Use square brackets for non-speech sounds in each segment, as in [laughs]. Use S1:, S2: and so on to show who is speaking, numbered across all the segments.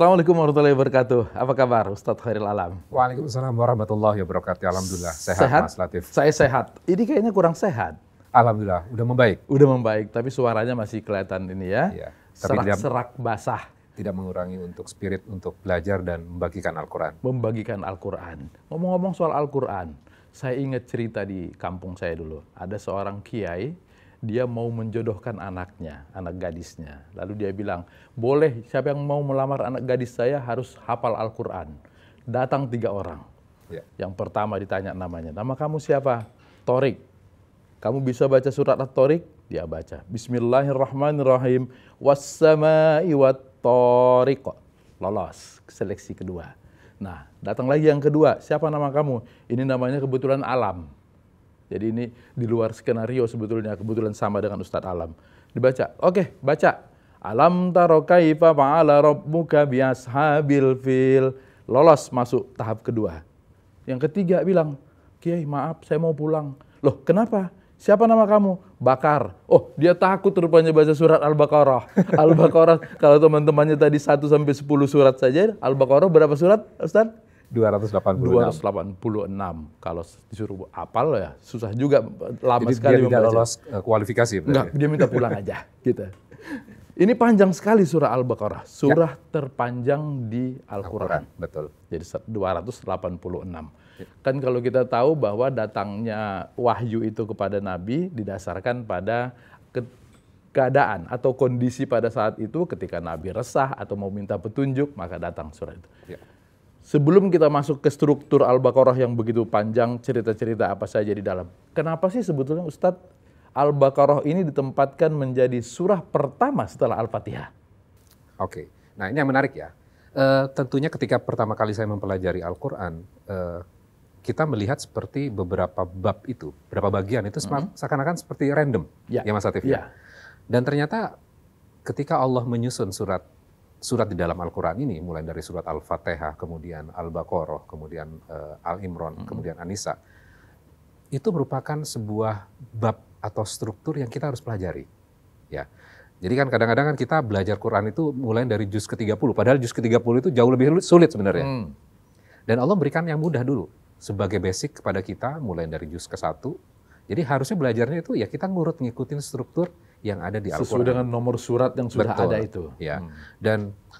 S1: Assalamualaikum warahmatullahi wabarakatuh. Apa kabar Ustadz Khairil Alam? Waalaikumsalam warahmatullahi wabarakatuh. Alhamdulillah sehat, sehat Mas Latif. Saya sehat. Ini kayaknya kurang sehat. Alhamdulillah, udah membaik. Udah membaik, tapi suaranya masih kelihatan ini ya. Iya, Serak-serak basah. Tidak mengurangi untuk spirit untuk belajar dan membagikan Al-Quran. Membagikan Al-Quran. Ngomong-ngomong soal Al-Quran, saya ingat cerita di kampung saya dulu. Ada seorang kiai, dia mau menjodohkan anaknya, anak gadisnya. Lalu dia bilang, boleh siapa yang mau melamar anak gadis saya harus hafal Al-Quran. Datang tiga orang. Ya. Yang pertama ditanya namanya, nama kamu siapa? Torik. Kamu bisa baca surat At-Torik? Dia baca. Bismillahirrahmanirrahim. Wassama'i wa torik. Lolos. Seleksi kedua. Nah, datang lagi yang kedua. Siapa nama kamu? Ini namanya kebetulan Alam jadi ini di luar skenario sebetulnya kebetulan sama dengan Ustadz Alam. Dibaca. Oke, baca. Alam taro kaifa fa'ala rabbuka ashabil fil. Lolos masuk tahap kedua. Yang ketiga bilang, "Kiai, maaf, saya mau pulang." Loh, kenapa? Siapa nama kamu? Bakar. Oh, dia takut rupanya baca surat Al-Baqarah. Al-Baqarah [laughs] kalau teman-temannya tadi 1 sampai 10 surat saja, Al-Baqarah berapa surat, Ustaz? 286. 286. Kalau disuruh apal ya susah juga lama Jadi sekali dia lolos eh, kualifikasi. Enggak, ya? dia minta pulang aja kita. Gitu. Ini panjang sekali surah Al-Baqarah, ya. surah ya. terpanjang di Al-Qur'an. Al betul. Jadi 286. Ya. Kan kalau kita tahu bahwa datangnya wahyu itu kepada nabi didasarkan pada ke keadaan atau kondisi pada saat itu ketika nabi resah atau mau minta petunjuk maka datang surah itu. Ya sebelum kita masuk ke struktur Al-Baqarah yang begitu panjang, cerita-cerita apa saja di dalam. Kenapa sih sebetulnya Ustadz Al-Baqarah ini ditempatkan menjadi surah pertama setelah
S2: Al-Fatihah? Oke, nah ini yang menarik ya. E, tentunya ketika pertama kali saya mempelajari Al-Quran, e, kita melihat seperti beberapa bab itu, beberapa bagian itu mm-hmm. seakan-akan seperti random, ya, ya Mas Atif. Ya? ya. Dan ternyata ketika Allah menyusun surat surat di dalam Al-Quran ini, mulai dari surat Al-Fatihah, kemudian Al-Baqarah, kemudian uh, Al-Imran, hmm kemudian Anissa, itu merupakan sebuah bab atau struktur yang kita harus pelajari. Ya. Jadi kan kadang-kadang kan kita belajar Quran itu mulai dari juz ke-30, padahal juz ke-30 itu jauh lebih sulit sebenarnya. Hmm. Dan Allah memberikan yang mudah dulu sebagai basic kepada kita mulai dari juz ke-1. Jadi harusnya belajarnya itu ya kita ngurut ngikutin struktur yang ada di Al-Quran. Sesuai dengan nomor surat yang sudah Betul, ada itu. Ya. Hmm. Dan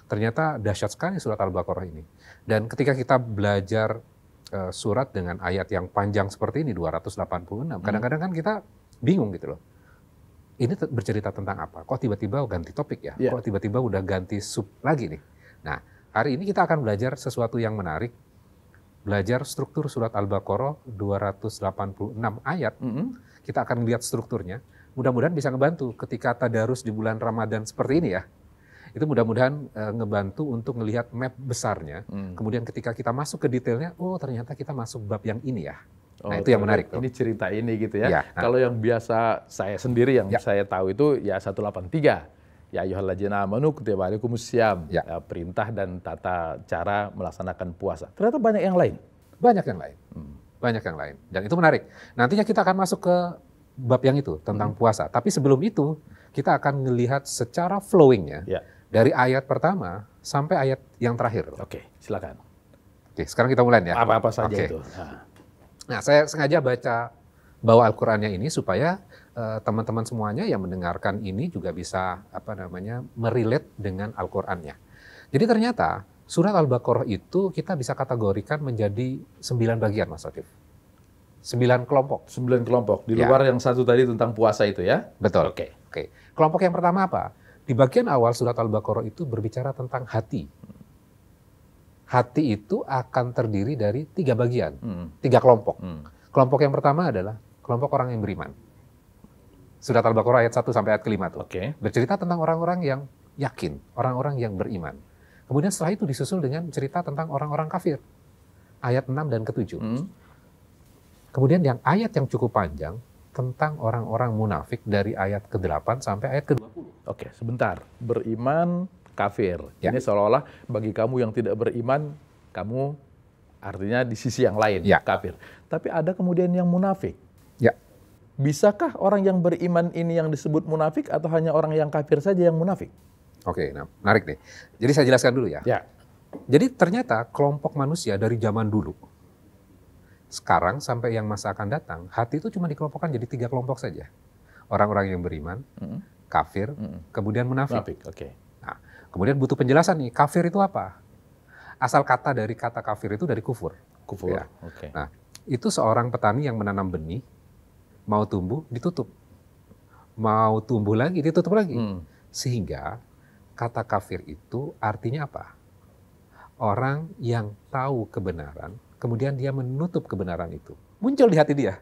S2: ternyata dahsyat sekali surat Al-Baqarah ini. Dan ketika kita belajar uh, surat dengan ayat yang panjang seperti ini 286, hmm. kadang-kadang kan kita bingung gitu loh. Ini bercerita tentang apa? Kok tiba-tiba ganti topik ya? Yeah. Kok tiba-tiba udah ganti sub lagi nih? Nah, hari ini kita akan belajar sesuatu yang menarik. Belajar struktur surat Al-Baqarah 286 ayat. Mm -hmm. Kita akan lihat strukturnya mudah-mudahan bisa ngebantu ketika tadarus di bulan Ramadan seperti ini ya. Itu mudah-mudahan e, ngebantu untuk melihat map besarnya. Hmm. Kemudian ketika kita masuk ke detailnya, oh ternyata kita masuk bab yang ini ya. Nah, oh, nah itu yang menarik tuh. Ini cerita ini
S1: gitu ya. ya nah. Kalau yang biasa saya sendiri yang ya. saya tahu itu ya 183. Ya ayyuhalladzina amanu kutiba siam. Ya. ya. Perintah dan tata cara melaksanakan
S2: puasa. Ternyata banyak yang lain. Banyak yang lain. Hmm. Banyak yang lain. Dan itu menarik. Nantinya kita akan masuk ke bab yang itu tentang hmm. puasa. Tapi sebelum itu kita akan melihat secara flowingnya ya. dari ayat pertama sampai ayat yang terakhir. Oke, silakan. Oke, sekarang kita mulai ya. Apa-apa saja Oke. itu. Nah. nah, saya sengaja baca bawa Al-Qur'annya ini supaya eh, teman-teman uh, semuanya yang mendengarkan ini juga bisa apa namanya merilet dengan Al-Qur'annya. Jadi ternyata surat Al-Baqarah itu kita bisa kategorikan menjadi sembilan bagian Mas Latif. Sembilan kelompok. Sembilan kelompok di ya. luar ya.
S1: yang satu tadi tentang puasa itu ya. Betul. Oke.
S2: Okay. Oke. Okay. Kelompok yang pertama apa? Di bagian awal surat Al-Baqarah itu berbicara tentang hati. Hati itu akan terdiri dari tiga bagian, hmm. tiga kelompok. Hmm. Kelompok yang pertama adalah kelompok orang yang beriman. Surat Al-Baqarah ayat 1 sampai ayat kelima tuh. Okay. Bercerita tentang orang-orang yang yakin, orang-orang yang beriman. Kemudian setelah itu disusul dengan cerita tentang orang-orang kafir. Ayat 6 dan ketujuh Hmm. Kemudian yang ayat yang cukup panjang tentang orang-orang munafik dari ayat ke-8 sampai ayat ke-20. Oke, sebentar.
S1: Beriman kafir. Ya. Ini seolah-olah bagi kamu yang tidak beriman, kamu artinya di sisi yang lain ya. kafir. Tapi ada kemudian yang munafik. Ya. Bisakah orang yang beriman ini yang disebut munafik atau hanya orang yang kafir saja yang munafik?
S2: Oke, nah menarik nih. Jadi saya jelaskan dulu ya. ya. Jadi ternyata kelompok manusia dari zaman dulu sekarang sampai yang masa akan datang, hati itu cuma dikelompokkan jadi tiga kelompok saja. Orang-orang yang beriman, kafir, kemudian munafik. munafik nah, kemudian butuh penjelasan nih, kafir itu apa? Asal kata dari kata kafir itu dari kufur. Kufur. Ya. Okay. Nah, itu seorang petani yang menanam benih, mau tumbuh ditutup, mau tumbuh lagi ditutup lagi, Hmm. sehingga kata kafir itu artinya apa? Orang yang tahu kebenaran Kemudian dia menutup kebenaran itu. Muncul di hati dia,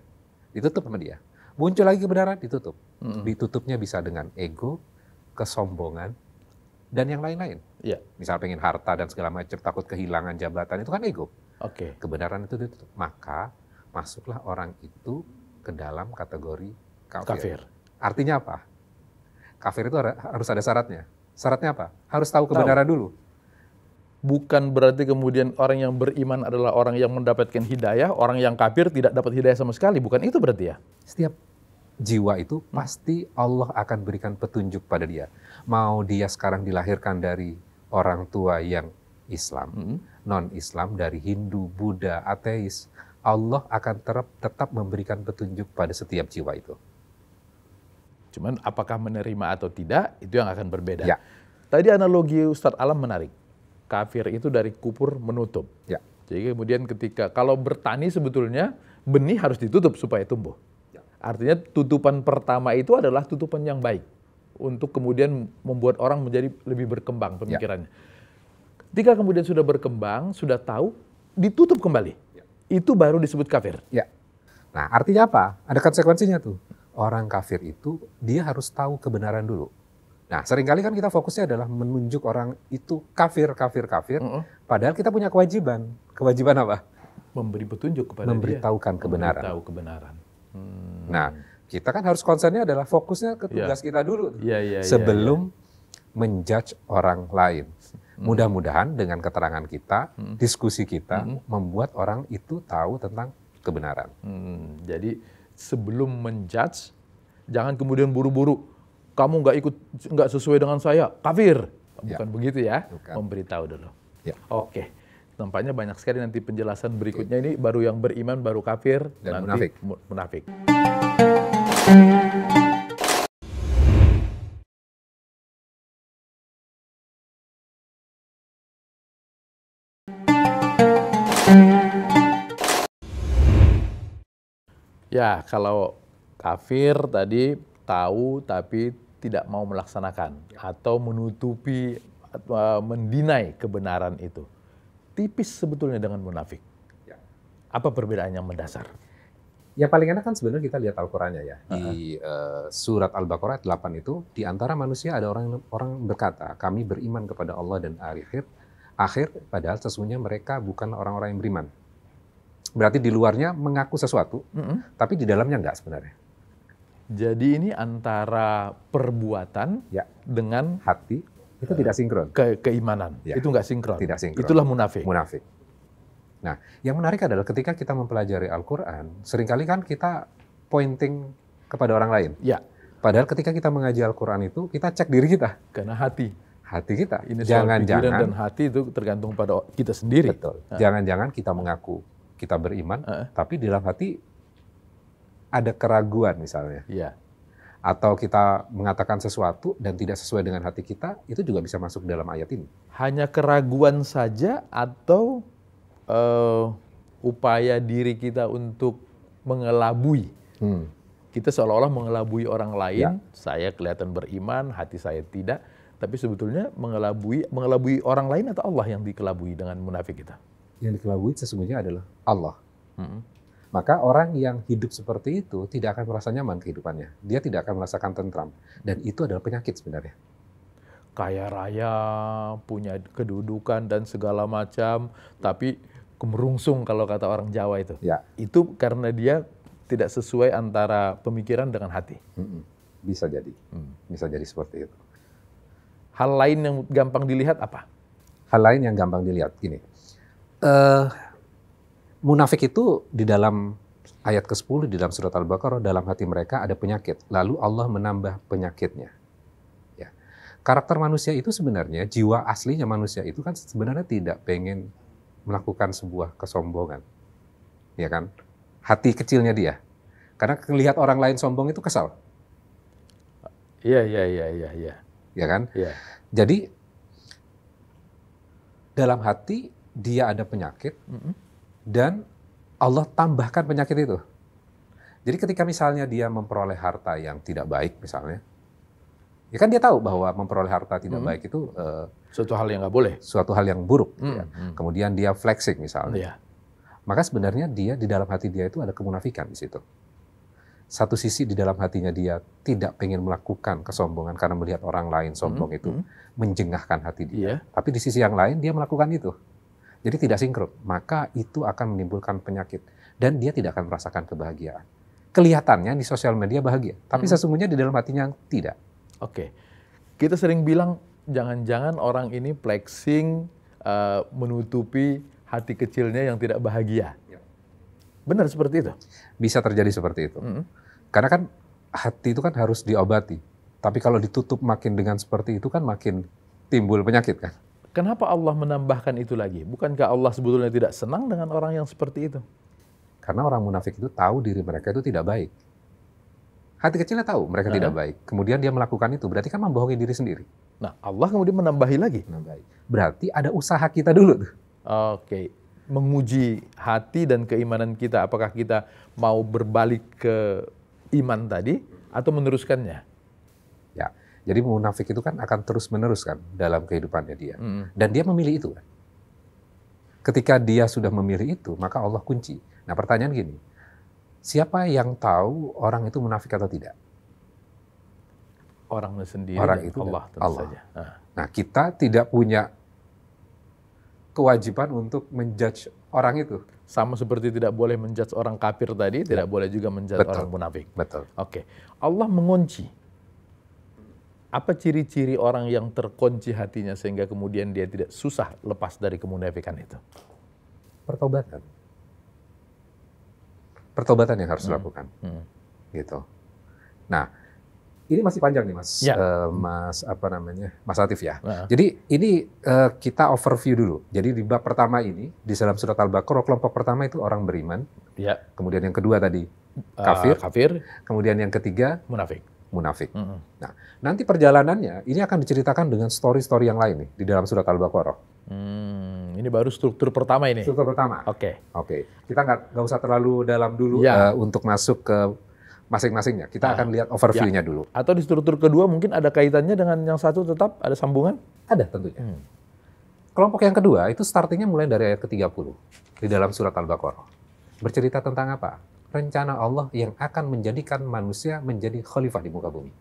S2: ditutup sama dia. Muncul lagi kebenaran, ditutup. Mm -hmm. Ditutupnya bisa dengan ego, kesombongan, dan yang lain-lain. Yeah. Misal pengen harta dan segala macam, takut kehilangan jabatan, itu kan ego. Oke. Okay. Kebenaran itu ditutup. Maka masuklah orang itu ke dalam kategori kafir. kafir. Artinya apa? Kafir itu harus ada syaratnya. Syaratnya apa? Harus tahu kebenaran tahu. dulu bukan berarti kemudian orang yang
S1: beriman adalah orang yang mendapatkan hidayah, orang yang kafir tidak dapat hidayah sama sekali. Bukan itu berarti ya?
S2: Setiap jiwa itu pasti Allah akan berikan petunjuk pada dia. Mau dia sekarang dilahirkan dari orang tua yang Islam, hmm. non-Islam dari Hindu, Buddha, ateis, Allah akan tetap tetap memberikan petunjuk pada setiap jiwa itu. Cuman apakah menerima atau tidak itu yang akan berbeda.
S1: Ya. Tadi analogi Ustadz Alam menarik kafir itu dari kubur menutup. Ya. Jadi kemudian ketika kalau bertani sebetulnya benih harus ditutup supaya tumbuh. Ya. Artinya tutupan pertama itu adalah tutupan yang baik untuk kemudian membuat orang menjadi lebih berkembang ya. pemikirannya. Ya. Ketika kemudian sudah berkembang, sudah tahu,
S2: ditutup kembali. Ya. Itu baru disebut kafir. Ya. Nah, artinya apa? Ada konsekuensinya tuh. Orang kafir itu dia harus tahu kebenaran dulu. Nah, seringkali kan kita fokusnya adalah menunjuk orang itu kafir, kafir, kafir. Mm -hmm. Padahal kita punya kewajiban. Kewajiban apa? Memberi petunjuk kepada Memberitahukan dia. kebenaran. kebenaran. Hmm. Nah, kita kan harus concernnya adalah fokusnya ke iya. tugas yeah. kita dulu. Yeah, yeah, iya, sebelum yeah, menjudge orang lain. Mm. Mudah-mudahan dengan keterangan kita, mm. diskusi kita, mm. membuat orang itu tahu tentang kebenaran. Hmm. Jadi sebelum
S1: menjudge, jangan kemudian buru-buru kamu nggak ikut nggak sesuai dengan saya, kafir. Ya. Bukan ya. begitu ya? Bukan. Memberitahu dulu. Ya. Oke. tampaknya banyak sekali nanti penjelasan berikutnya ini baru yang beriman baru kafir dan nanti munafik. munafik. Ya, kalau kafir tadi tahu tapi tidak mau melaksanakan atau menutupi eh, mendinai kebenaran itu. Tipis sebetulnya
S2: dengan munafik. Ya. Apa perbedaannya mendasar? Ya paling enak kan sebenarnya kita lihat Al-Qur'annya ya. Di uh, surat Al-Baqarah 8 itu di antara manusia ada orang orang berkata, "Kami beriman kepada Allah dan akhir." Akhir padahal sesungguhnya mereka bukan orang-orang yang beriman. Berarti di luarnya mengaku sesuatu, mm -hmm. tapi di dalamnya enggak sebenarnya. Jadi ini antara perbuatan ya. dengan hati itu tidak sinkron. Ke keimanan ya. itu nggak sinkron. Tidak sinkron. Itulah munafik. Munafik. Nah, yang menarik adalah ketika kita mempelajari Al-Quran, seringkali kan kita pointing kepada orang lain. Ya. Padahal ketika kita mengaji Al-Quran itu, kita cek diri kita. Karena hati. Hati kita. Jangan-jangan. dan hati itu tergantung pada kita sendiri. Betul. Nah. Jangan-jangan kita mengaku kita beriman, uh. tapi dalam hati ada keraguan misalnya. Iya. Atau kita mengatakan sesuatu dan tidak sesuai dengan hati kita, itu juga bisa masuk dalam ayat ini.
S1: Hanya keraguan saja atau uh, upaya diri kita untuk mengelabui. Hmm. Kita seolah-olah mengelabui orang lain, ya. saya kelihatan beriman, hati saya tidak, tapi sebetulnya mengelabui mengelabui orang lain atau Allah yang dikelabui dengan munafik kita?
S2: Yang dikelabui sesungguhnya adalah Allah. Hmm maka orang yang hidup seperti itu tidak akan merasa nyaman kehidupannya. Dia tidak akan merasakan tentram. Dan itu adalah penyakit sebenarnya.
S1: Kaya raya, punya kedudukan dan segala macam, tapi kemerungsung kalau kata orang Jawa itu. Ya. Itu karena dia tidak sesuai antara pemikiran dengan hati.
S2: Bisa jadi. Hmm. Bisa jadi seperti itu. Hal lain yang gampang dilihat apa? Hal lain yang gampang dilihat, gini. Uh, munafik itu di dalam ayat ke-10 di dalam surat Al-Baqarah dalam hati mereka ada penyakit, lalu Allah menambah penyakitnya. Ya. Karakter manusia itu sebenarnya jiwa aslinya manusia itu kan sebenarnya tidak pengen melakukan sebuah kesombongan. Ya kan? Hati kecilnya dia. Karena melihat orang lain sombong itu kesal. Iya, iya, iya, iya, iya. Ya kan? Iya. Jadi dalam hati dia ada penyakit, mm -hmm dan Allah tambahkan penyakit itu. Jadi ketika misalnya dia memperoleh harta yang tidak baik misalnya, ya kan dia tahu bahwa memperoleh harta tidak hmm. baik itu uh, suatu hal yang nggak boleh, suatu hal yang buruk. Gitu ya. Hmm. Ya. Kemudian dia flexing misalnya, ya. maka sebenarnya dia di dalam hati dia itu ada kemunafikan di situ. Satu sisi di dalam hatinya dia tidak pengen melakukan kesombongan karena melihat orang lain sombong hmm. itu hmm. menjengahkan hati dia. Ya. Tapi di sisi yang lain dia melakukan itu. Jadi tidak sinkron, maka itu akan menimbulkan penyakit dan dia tidak akan merasakan kebahagiaan. Kelihatannya di sosial media bahagia, tapi hmm. sesungguhnya di dalam hatinya tidak. Oke. Kita sering bilang
S1: jangan-jangan orang ini flexing uh, menutupi hati
S2: kecilnya yang tidak bahagia. Ya. Benar seperti itu? Bisa terjadi seperti itu. Hmm. Karena kan hati itu kan harus diobati. Tapi kalau ditutup makin dengan seperti itu kan makin timbul penyakit kan. Kenapa Allah menambahkan itu lagi? Bukankah Allah sebetulnya tidak senang dengan orang yang seperti itu? Karena orang munafik itu tahu diri mereka itu tidak baik. Hati kecilnya tahu mereka nah. tidak baik. Kemudian dia melakukan itu, berarti kan membohongi diri sendiri. Nah, Allah kemudian menambahi lagi. Menambahi. Berarti ada usaha kita dulu. Oke.
S1: Menguji hati dan keimanan kita. Apakah kita mau berbalik ke
S2: iman tadi
S1: atau meneruskannya?
S2: Jadi munafik itu kan akan terus menerus kan dalam kehidupannya dia. Hmm. Dan dia memilih itu kan. Ketika dia sudah memilih itu, maka Allah kunci. Nah pertanyaan gini, siapa yang tahu orang itu munafik atau tidak? Orangnya sendiri orang itu Allah tentu Allah. saja. Ah. Nah kita tidak punya kewajiban untuk menjudge
S1: orang itu. Sama seperti tidak boleh menjudge orang kafir tadi, ya. tidak boleh juga menjudge Betul. orang munafik. Betul. Oke. Okay. Allah mengunci apa ciri-ciri orang yang terkunci hatinya sehingga kemudian dia tidak susah lepas dari kemunafikan itu?
S2: Pertobatan. Pertobatan yang harus hmm. dilakukan. Hmm. Gitu. Nah, ini masih panjang nih Mas. Ya. Uh, mas apa namanya? Mas Latif ya. Nah. Jadi ini uh, kita overview dulu. Jadi di bab pertama ini di dalam surat Al-Baqarah kelompok pertama itu orang beriman. Ya. Kemudian yang kedua tadi eh, kafir, uh, kafir. Kemudian yang ketiga munafik munafik. Mm -hmm. Nah, nanti perjalanannya ini akan diceritakan dengan story-story yang lain nih di dalam surat Al-Baqarah.
S1: Hmm,
S2: ini baru struktur pertama ini. Struktur pertama. Oke. Okay. Oke. Okay. Kita nggak nggak usah terlalu dalam dulu ya. uh, untuk masuk ke masing-masingnya. Kita nah, akan lihat overviewnya ya. dulu. Atau di struktur kedua mungkin ada kaitannya dengan yang satu tetap ada sambungan? Ada tentunya. Hmm. Kelompok yang kedua itu startingnya mulai dari ayat ke-30 di dalam surat Al-Baqarah. Bercerita tentang apa? rencana Allah yang akan menjadikan manusia menjadi khalifah di muka bumi.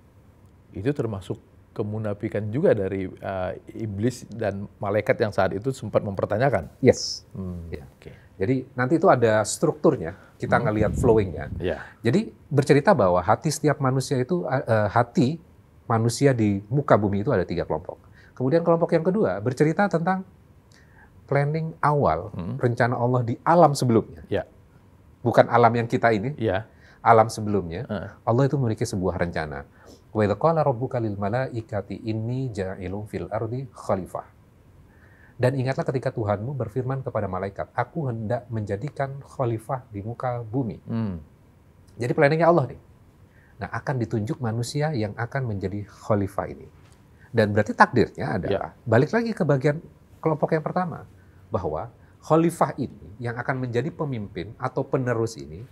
S2: Itu termasuk kemunafikan juga dari uh, iblis dan malaikat yang saat itu sempat mempertanyakan. Yes. Hmm. Ya. Okay. Jadi nanti itu ada strukturnya, kita hmm. ngelihat flowingnya. Ya. Jadi bercerita bahwa hati setiap manusia itu uh, hati manusia di muka bumi itu ada tiga kelompok. Kemudian kelompok yang kedua bercerita tentang planning awal hmm. rencana Allah di alam sebelumnya. Ya bukan alam yang kita ini, ya. alam sebelumnya, uh. Allah itu memiliki sebuah rencana. Wa rabbuka lil malaikati inni fil ardi khalifah. Dan ingatlah ketika Tuhanmu berfirman kepada malaikat, aku hendak menjadikan khalifah di muka bumi. Hmm. Jadi planningnya Allah nih. Nah akan ditunjuk manusia yang akan menjadi khalifah ini. Dan berarti takdirnya adalah, ya. balik lagi ke bagian kelompok yang pertama, bahwa khalifah ini yang akan menjadi pemimpin atau penerus ini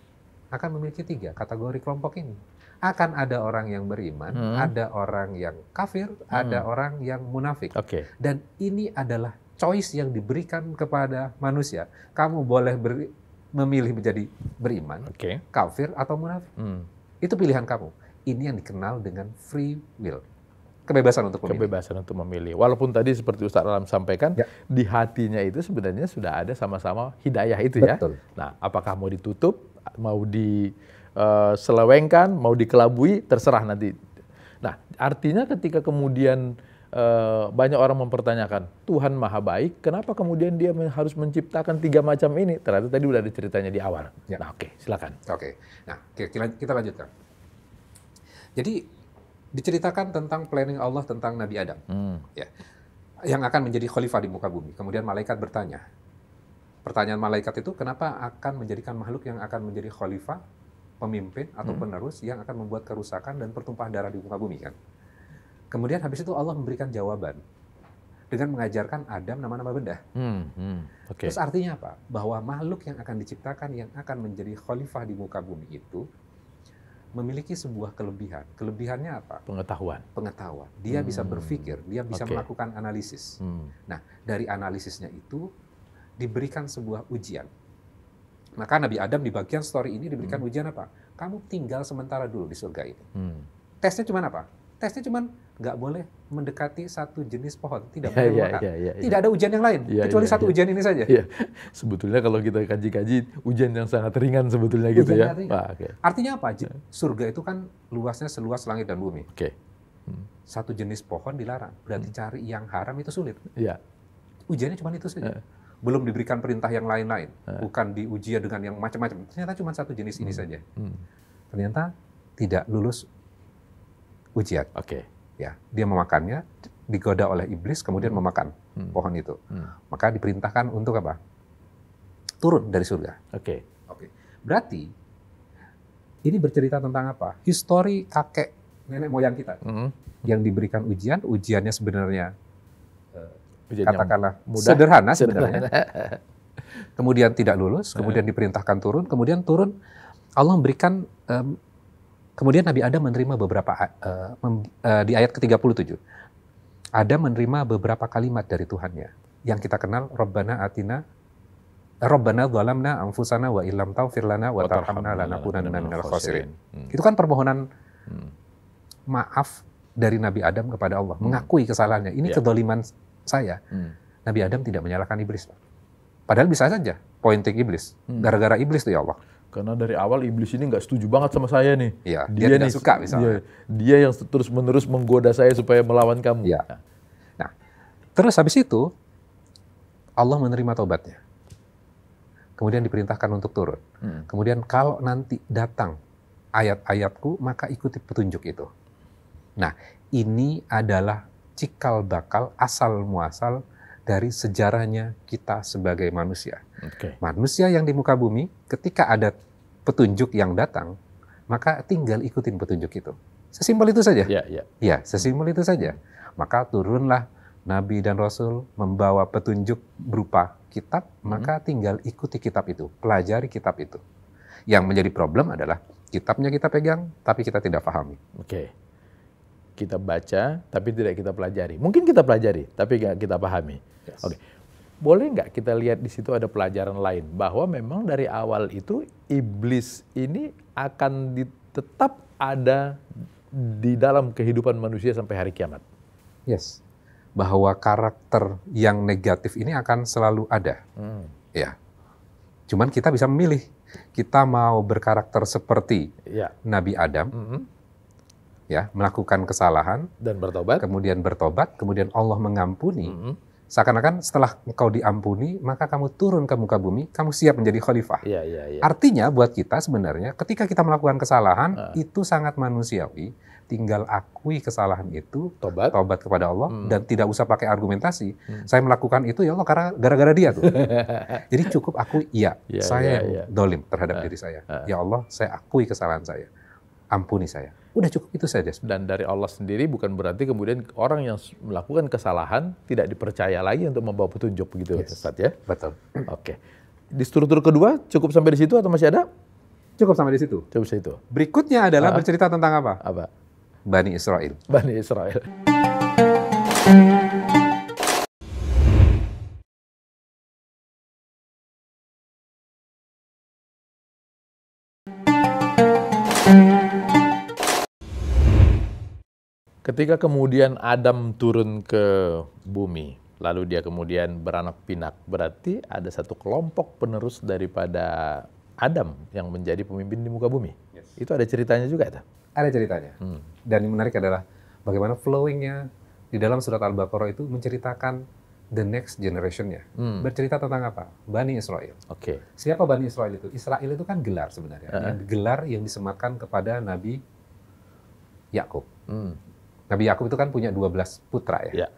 S2: akan memiliki tiga kategori kelompok ini. Akan ada orang yang beriman, hmm. ada orang yang kafir, hmm. ada orang yang munafik. Okay. Dan ini adalah choice yang diberikan kepada manusia. Kamu boleh beri, memilih menjadi beriman, okay. kafir atau munafik. Hmm. Itu pilihan kamu. Ini yang dikenal dengan free will kebebasan untuk memilih. Kebebasan untuk
S1: memilih. Walaupun tadi seperti Ustaz Alam sampaikan, ya. di hatinya itu sebenarnya sudah ada sama-sama hidayah itu ya. Betul. ya. Nah, apakah mau ditutup, mau diselewengkan, eh, mau dikelabui, terserah nanti. Nah, artinya ketika kemudian eh, banyak orang mempertanyakan, Tuhan maha baik, kenapa kemudian dia harus menciptakan tiga macam
S2: ini? Ternyata tadi udah ada ceritanya di awal. Ya. Nah, oke, okay, silakan. Oke. Okay. Nah, kita lanjutkan. Jadi diceritakan tentang planning Allah tentang Nabi Adam. Hmm. Ya. Yang akan menjadi khalifah di muka bumi. Kemudian malaikat bertanya. Pertanyaan malaikat itu kenapa akan menjadikan makhluk yang akan menjadi khalifah, pemimpin atau hmm. penerus yang akan membuat kerusakan dan pertumpahan darah di muka bumi kan? Kemudian habis itu Allah memberikan jawaban dengan mengajarkan Adam nama-nama benda.
S3: Hmm, hmm,
S2: okay. Terus artinya apa? Bahwa makhluk yang akan diciptakan yang akan menjadi khalifah di muka bumi itu memiliki sebuah kelebihan. Kelebihannya apa? Pengetahuan. Pengetahuan. Dia hmm. bisa berpikir, dia bisa okay. melakukan analisis. Hmm. Nah, dari analisisnya itu diberikan sebuah ujian. Maka Nabi Adam di bagian story ini diberikan hmm. ujian apa? Kamu tinggal sementara dulu di surga ini. Hmm. Tesnya cuma apa? Tesnya cuma nggak boleh mendekati satu jenis pohon, tidak iya, boleh ya, ya, ya, Tidak ada ujian yang lain, ya, kecuali ya, satu ya. ujian ini saja. Ya.
S1: Sebetulnya kalau kita kaji-kaji, ujian yang sangat ringan sebetulnya gitu ujian gitu ya. Pak, okay. Artinya
S2: apa? Iya. Surga itu kan luasnya seluas langit dan bumi. Okay. Hmm. Satu jenis pohon dilarang, berarti hmm. cari yang haram itu sulit. Ya. Ujiannya cuma itu saja. Uh. Belum diberikan perintah yang lain-lain, uh. bukan diuji dengan yang macam-macam. Ternyata cuma satu jenis hmm. ini saja. Hmm. Ternyata tidak lulus ujian. Oke. Okay ya dia memakannya digoda oleh iblis kemudian hmm. memakan hmm. pohon itu hmm. maka diperintahkan untuk apa turun dari surga oke okay. oke okay. berarti ini bercerita tentang apa histori kakek nenek moyang kita hmm. yang diberikan ujian ujiannya sebenarnya eh, katakanlah mudah, [laughs] sederhana sebenarnya kemudian tidak lulus kemudian eh. diperintahkan turun kemudian turun Allah memberikan um, Kemudian Nabi Adam menerima beberapa uh, mem, uh, di ayat ke-37. Adam menerima beberapa kalimat dari Tuhannya yang kita kenal Rabbana atina Rabbana zalamna anfusana wa illam taufirlana lana wa tarhamna lanakunanna minal khasirin. Hmm. Itu kan permohonan hmm. maaf dari Nabi Adam kepada Allah, hmm. mengakui kesalahannya. Ini yeah. kedoliman saya. Hmm. Nabi Adam tidak menyalahkan iblis. Padahal bisa saja pointing iblis. Hmm. Gara-gara iblis tuh ya Allah karena dari awal iblis ini nggak setuju banget sama saya nih. Iya,
S1: dia, dia nih, suka misalnya. Dia, dia yang terus-menerus menggoda saya supaya melawan kamu. Ya.
S2: Nah, terus habis itu Allah menerima tobatnya. Kemudian diperintahkan untuk turun. Hmm. Kemudian kalau nanti datang ayat-ayatku, maka ikuti petunjuk itu. Nah, ini adalah cikal bakal asal muasal dari sejarahnya kita sebagai manusia. Okay. Manusia yang di muka bumi, ketika ada petunjuk yang datang, maka tinggal ikutin petunjuk itu. Sesimpel itu saja. Ya, ya. ya sesimpel itu saja. Maka turunlah Nabi dan Rasul membawa petunjuk berupa kitab, hmm. maka tinggal ikuti kitab itu, pelajari kitab itu. Yang menjadi problem adalah kitabnya kita pegang, tapi kita tidak pahami. Oke. Okay. Kita baca, tapi tidak kita pelajari. Mungkin kita
S1: pelajari, tapi tidak kita pahami. Yes. Oke. Okay boleh nggak kita lihat di situ ada pelajaran lain bahwa memang dari awal itu iblis ini akan tetap ada di dalam kehidupan manusia sampai hari kiamat.
S2: Yes, bahwa karakter yang negatif ini akan selalu ada. Hmm. Ya, cuman kita bisa memilih kita mau berkarakter seperti ya. Nabi Adam. -hmm ya melakukan kesalahan dan bertobat kemudian bertobat kemudian Allah mengampuni mm -hmm Seakan-akan setelah engkau diampuni, maka kamu turun ke muka bumi, kamu siap menjadi khalifah. Ya, ya, ya. Artinya buat kita sebenarnya ketika kita melakukan kesalahan, uh. itu sangat manusiawi. Tinggal akui kesalahan itu, tobat, tobat kepada Allah, hmm. dan tidak usah pakai argumentasi. Hmm. Saya melakukan itu ya Allah karena gara-gara dia tuh. [laughs] Jadi cukup aku iya, ya, saya ya, ya. dolim terhadap uh. diri saya. Uh. Ya Allah, saya akui kesalahan saya, ampuni saya. Udah cukup itu saja. Dan dari Allah sendiri bukan berarti kemudian orang yang melakukan
S1: kesalahan tidak dipercaya lagi untuk membawa petunjuk begitu yes. Ustaz ya. Betul. Oke. Okay. Di struktur kedua cukup sampai di situ atau masih ada? Cukup sampai di situ. Cukup situ. Berikutnya adalah ah.
S2: bercerita tentang apa? Apa? Bani Israel. Bani Israel.
S1: Ketika kemudian Adam turun ke bumi, lalu dia kemudian beranak pinak, berarti ada satu kelompok penerus daripada Adam yang menjadi pemimpin di muka bumi. Yes. Itu ada ceritanya juga, itu?
S2: Ada ceritanya. Hmm. Dan yang menarik adalah bagaimana flowingnya di dalam surat Al-Baqarah itu menceritakan the next generation-nya. Hmm. Bercerita tentang apa? Bani Israel. Oke. Okay. Siapa Bani Israel itu? Israel itu kan gelar sebenarnya. Uh -huh. Gelar yang disematkan kepada Nabi Yakub. Hmm. Nabi Yakub itu kan punya 12 putra ya. ya.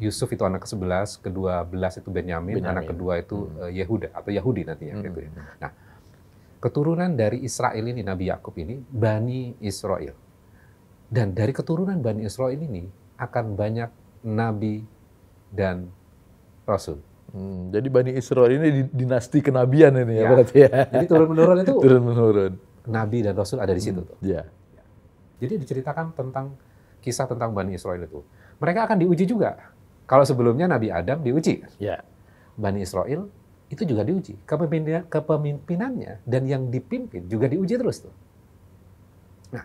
S2: Yusuf itu anak ke-11, ke-12 itu Benyamin, Benyamin. anak kedua itu hmm. Eh, Yehuda atau Yahudi nantinya hmm. gitu ya. Hmm, hmm, hmm. Nah, keturunan dari Israel ini Nabi Yakub ini Bani Israel. Dan dari keturunan Bani Israel ini akan banyak nabi dan rasul. Hmm, jadi Bani Israel ini dinasti kenabian
S1: ini ya, ya berarti ya. Jadi turun menurun itu. [laughs] turun
S2: menurun. Nabi dan Rasul ada di situ. Hmm, tuh. Ya. Jadi diceritakan tentang kisah tentang Bani Israel itu. Mereka akan diuji juga. Kalau sebelumnya Nabi Adam diuji. Ya. Bani Israel itu juga diuji. kepemimpinannya dan yang dipimpin juga diuji terus tuh. Nah,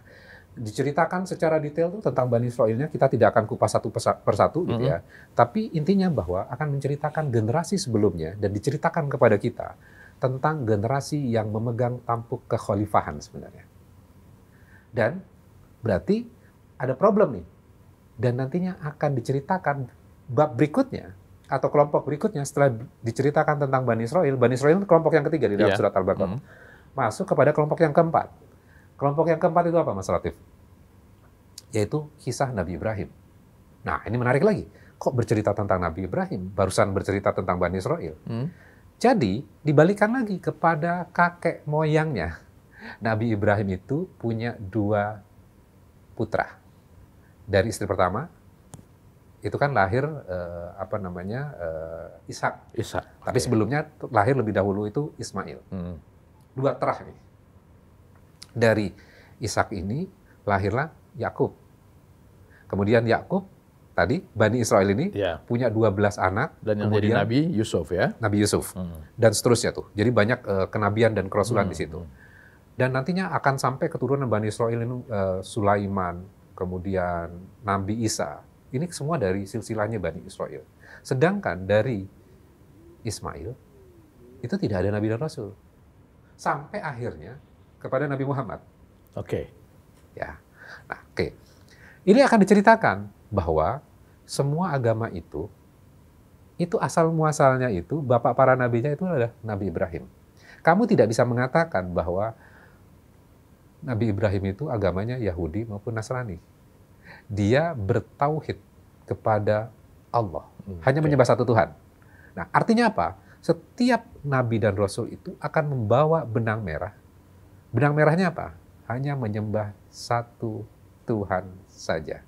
S2: diceritakan secara detail tuh tentang Bani Israelnya kita tidak akan kupas satu persatu gitu ya. Tapi intinya bahwa akan menceritakan generasi sebelumnya dan diceritakan kepada kita tentang generasi yang memegang tampuk kekhalifahan sebenarnya. Dan berarti ada problem nih. Dan nantinya akan diceritakan bab berikutnya atau kelompok berikutnya setelah diceritakan tentang Bani Israel, Bani Israel itu kelompok yang ketiga di dalam yeah. surat Al-Baqarah. Mm -hmm. Masuk kepada kelompok yang keempat. Kelompok yang keempat itu apa Mas Latif? Yaitu kisah Nabi Ibrahim. Nah ini menarik lagi. Kok bercerita tentang Nabi Ibrahim? Barusan bercerita tentang Bani Israel. Mm. Jadi dibalikan lagi kepada kakek moyangnya. Nabi Ibrahim itu punya dua putra dari istri pertama itu kan lahir uh, apa namanya uh, Ishak. Ishak. Tapi okay. sebelumnya lahir lebih dahulu itu Ismail. Hmm. Dua terah nih. Dari Ishak ini lahirlah Yakub. Kemudian Yakub tadi Bani Israel ini yeah. punya 12 anak dan yang kemudian jadi Nabi Yusuf ya. Nabi Yusuf. Hmm. Dan seterusnya tuh. Jadi banyak uh, kenabian dan kerasulan hmm. di situ. Dan nantinya akan sampai keturunan Bani Israel ini uh, Sulaiman, kemudian Nabi Isa, ini semua dari silsilahnya Bani Israel. Sedangkan dari Ismail, itu tidak ada Nabi dan Rasul. Sampai akhirnya kepada Nabi Muhammad. Oke. Okay. Ya. Nah, oke. Okay. Ini akan diceritakan bahwa semua agama itu itu asal muasalnya itu bapak para nabinya itu adalah Nabi Ibrahim. Kamu tidak bisa mengatakan bahwa Nabi Ibrahim itu agamanya Yahudi maupun Nasrani. Dia bertauhid kepada Allah, hmm, hanya menyembah satu Tuhan. Nah, artinya apa? Setiap nabi dan rasul itu akan membawa benang merah. Benang merahnya apa? Hanya menyembah satu Tuhan saja.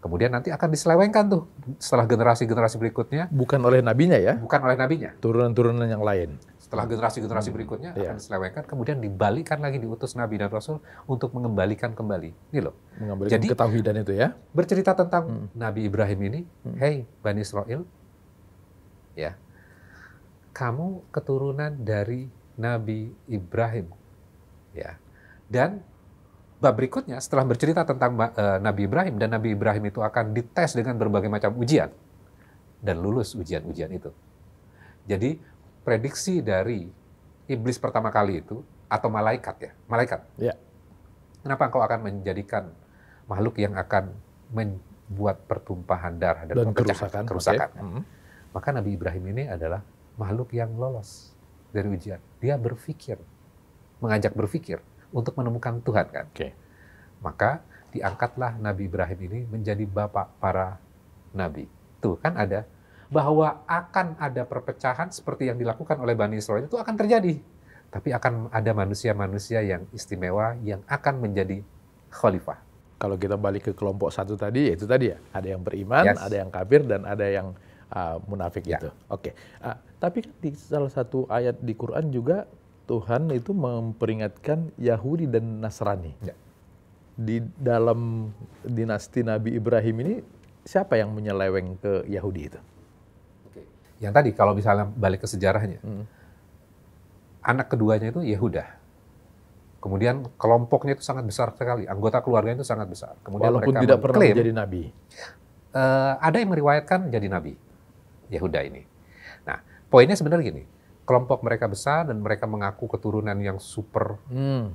S2: Kemudian nanti akan diselewengkan tuh setelah generasi-generasi berikutnya. Bukan oleh nabinya ya? Bukan oleh nabinya. Turunan-turunan yang lain setelah hmm. generasi-generasi hmm. berikutnya yeah. akan diselewengkan, kemudian dibalikan lagi diutus Nabi dan Rasul untuk mengembalikan kembali. Ini loh. Mengembalikan Jadi, ketauhidan itu ya. Bercerita tentang hmm. Nabi Ibrahim ini, hmm. hey Bani Israel, ya, kamu keturunan dari Nabi Ibrahim, ya, dan bab berikutnya setelah bercerita tentang uh, Nabi Ibrahim dan Nabi Ibrahim itu akan dites dengan berbagai macam ujian dan lulus ujian-ujian itu. Jadi prediksi dari iblis pertama kali itu atau malaikat ya, malaikat. Ya. Kenapa engkau akan menjadikan makhluk yang akan membuat pertumpahan darah dan, dan kerusakan? kerusakan. Okay. Ya? Hmm. Maka Nabi Ibrahim ini adalah makhluk yang lolos dari ujian. Dia berpikir, mengajak berpikir untuk menemukan Tuhan kan. Okay. Maka diangkatlah Nabi Ibrahim ini menjadi bapak para nabi. Tuh kan ada bahwa akan ada perpecahan seperti yang dilakukan oleh Bani Israel itu akan terjadi. Tapi akan ada manusia-manusia yang istimewa yang akan menjadi khalifah. Kalau kita balik ke kelompok satu tadi, yaitu tadi ya, ada yang beriman, yes. ada yang kafir, dan ada
S1: yang uh, munafik ya. itu. Oke, okay. uh, tapi kan di salah satu ayat di Quran juga Tuhan itu memperingatkan Yahudi dan Nasrani. Ya. Di dalam dinasti Nabi Ibrahim ini siapa yang menyeleweng ke Yahudi
S2: itu? yang tadi kalau misalnya balik ke sejarahnya, hmm. anak keduanya itu Yehuda. Kemudian kelompoknya itu sangat besar sekali, anggota keluarganya itu sangat besar. Kemudian Walaupun mereka tidak pernah pernah menjadi nabi. Uh, ada yang meriwayatkan jadi nabi Yehuda ini. Nah, poinnya sebenarnya gini, kelompok mereka besar dan mereka mengaku keturunan yang super hmm.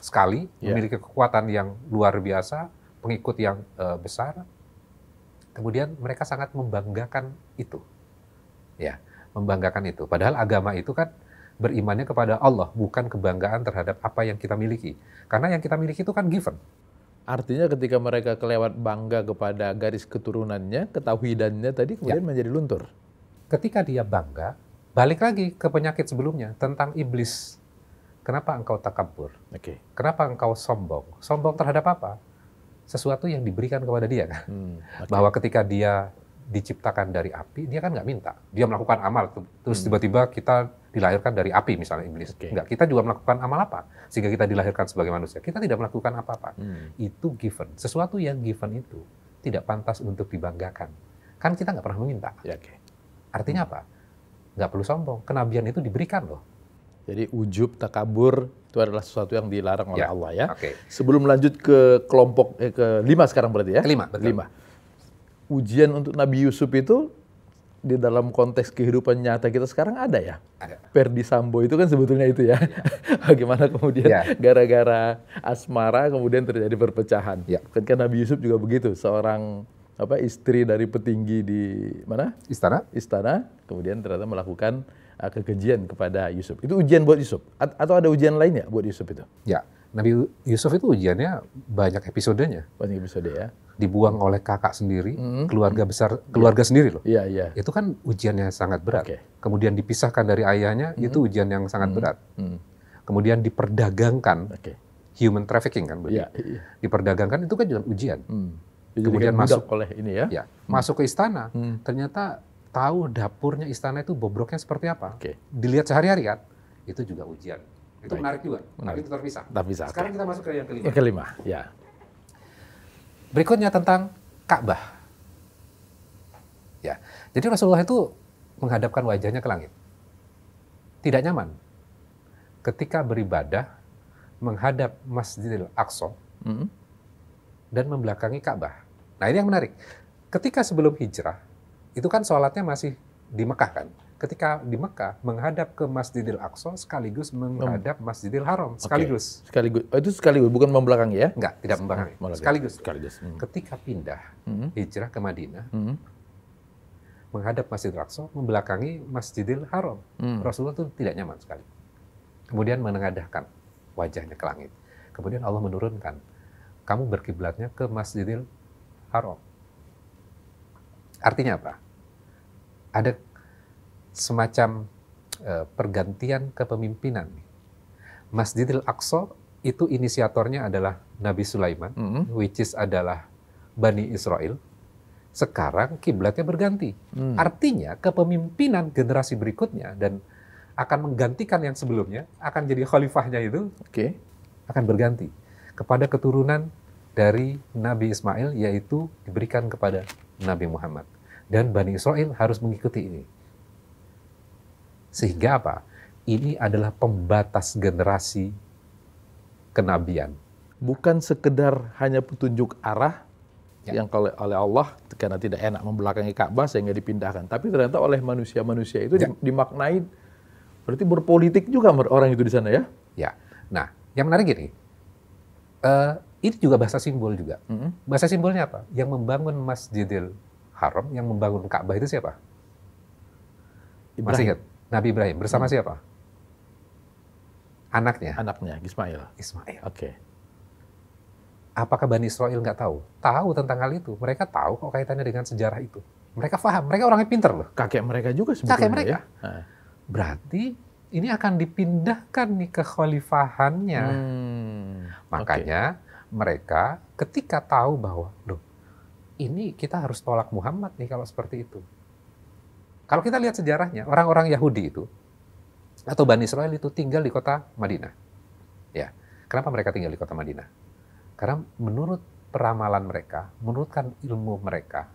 S2: sekali, yeah. memiliki kekuatan yang luar biasa, pengikut yang uh, besar. Kemudian mereka sangat membanggakan itu ya membanggakan itu padahal agama itu kan berimannya kepada Allah bukan kebanggaan terhadap apa yang kita miliki karena yang kita miliki itu kan given Artinya ketika mereka kelewat bangga kepada garis keturunannya, ketahuidannya tadi kemudian ya. menjadi luntur. Ketika dia bangga, balik lagi ke penyakit sebelumnya tentang iblis. Kenapa engkau takabur? Okay. Kenapa engkau sombong? Sombong terhadap apa? Sesuatu yang diberikan kepada dia kan. Hmm, okay. Bahwa ketika dia diciptakan dari api, dia kan nggak minta. Dia melakukan amal, terus hmm. tiba-tiba hmm. kita dilahirkan dari api misalnya iblis. Okay. Nggak, kita juga melakukan amal apa? Sehingga kita dilahirkan sebagai manusia. Kita tidak melakukan apa-apa. Hmm. Itu given. Sesuatu yang given itu tidak pantas untuk dibanggakan. Kan kita nggak pernah meminta. Ya, okay. Artinya hmm. apa? Nggak perlu sombong. Kenabian itu diberikan loh.
S1: Jadi ujub takabur itu adalah sesuatu yang dilarang oleh ya. Allah ya. Okay. Sebelum lanjut ke kelompok eh, ke lima sekarang berarti ya. Kelima. Betul. Lima ujian untuk Nabi Yusuf itu di dalam konteks kehidupan nyata kita sekarang ada ya. Ada. Perdi Sambo itu kan sebetulnya itu ya. Iya. [laughs] Bagaimana kemudian iya. gara-gara ya. asmara kemudian terjadi perpecahan. Ya. Ketika Nabi Yusuf juga begitu, seorang apa istri dari petinggi di mana? Istana. Istana, kemudian ternyata melakukan uh, kekejian kepada Yusuf. Itu ujian
S2: buat Yusuf A atau ada ujian lainnya buat Yusuf itu? Ya. Nabi Yusuf itu ujiannya banyak episodenya. Banyak episode ya. Dibuang oleh kakak sendiri, hmm keluarga besar, keluarga yeah. sendiri loh. Iya, yeah, iya. Yeah. Itu kan ujiannya sangat berat. Okay. Kemudian dipisahkan dari ayahnya, hmm itu ujian yang sangat hmm berat. Mm-hmm. Kemudian diperdagangkan. Okay. Human trafficking kan berarti. Yeah, yeah. Diperdagangkan itu kan juga ujian. Mm. Kemudian masuk oleh ini ya. ya hmm. Masuk ke istana, hmm. ternyata tahu dapurnya istana itu bobroknya seperti apa. Okay. Dilihat sehari-hari kan, itu juga ujian. Itu Baik. menarik juga. Menarik. Tapi terpisah. terpisah. Sekarang kita masuk ke yang kelima. Yang kelima, ya. Berikutnya tentang Ka'bah. Ya. Jadi Rasulullah itu menghadapkan wajahnya ke langit. Tidak nyaman ketika beribadah menghadap Masjidil Aqsa mm -hmm. dan membelakangi Ka'bah. Nah ini yang menarik. Ketika sebelum hijrah, itu kan sholatnya masih di Mekah kan? ketika di Mekah menghadap ke Masjidil Aqsa sekaligus menghadap Masjidil Haram sekaligus.
S1: Okay. Sekaligus. Oh, itu sekaligus bukan membelakangi ya? Enggak, tidak ah,
S2: membelakangi. Sekaligus. Sekaligus. Hmm. Ketika pindah hmm. hijrah ke Madinah, hmm. menghadap Masjidil Aqsa membelakangi Masjidil Haram. Hmm. Rasulullah itu tidak nyaman sekali. Kemudian menengadahkan wajahnya ke langit. Kemudian Allah menurunkan kamu berkiblatnya ke Masjidil Haram. Artinya apa? Ada semacam eh, pergantian kepemimpinan. Masjidil Aqsa itu inisiatornya adalah Nabi Sulaiman, mm -hmm. which is adalah Bani Israel. Sekarang kiblatnya berganti. Mm. Artinya kepemimpinan generasi berikutnya dan akan menggantikan yang sebelumnya, akan jadi khalifahnya itu, okay. akan berganti kepada keturunan dari Nabi Ismail, yaitu diberikan kepada Nabi Muhammad. Dan Bani Israel harus mengikuti ini. Sehingga apa? Ini adalah pembatas generasi kenabian.
S1: Bukan sekedar hanya petunjuk arah ya. yang oleh, Allah karena tidak enak membelakangi Ka'bah sehingga dipindahkan. Tapi ternyata oleh manusia-manusia itu ya. dimaknai berarti berpolitik juga
S2: orang itu di sana ya? Ya. Nah, yang menarik ini uh, ini juga bahasa simbol juga. Mm -hmm. Bahasa simbolnya apa? Yang membangun Masjidil Haram, yang membangun Ka'bah itu siapa? Ibrahim. Masih ingat? Nabi Ibrahim bersama hmm. siapa? Anaknya. Anaknya, Ismail. Ismail. Oke. Okay. Apakah Bani Israel nggak tahu? Tahu tentang hal itu. Mereka tahu kok kaitannya dengan sejarah itu. Mereka paham. Mereka orangnya pinter loh. Kakek mereka juga sebetulnya. Kakek mereka. Ya. Berarti ini akan dipindahkan nih ke khalifahannya. Hmm. Makanya okay. mereka ketika tahu bahwa, loh, ini kita harus tolak Muhammad nih kalau seperti itu kalau kita lihat sejarahnya, orang-orang Yahudi itu atau Bani Israel itu tinggal di kota Madinah. Ya. Kenapa mereka tinggal di kota Madinah? Karena menurut peramalan mereka, menurutkan ilmu mereka,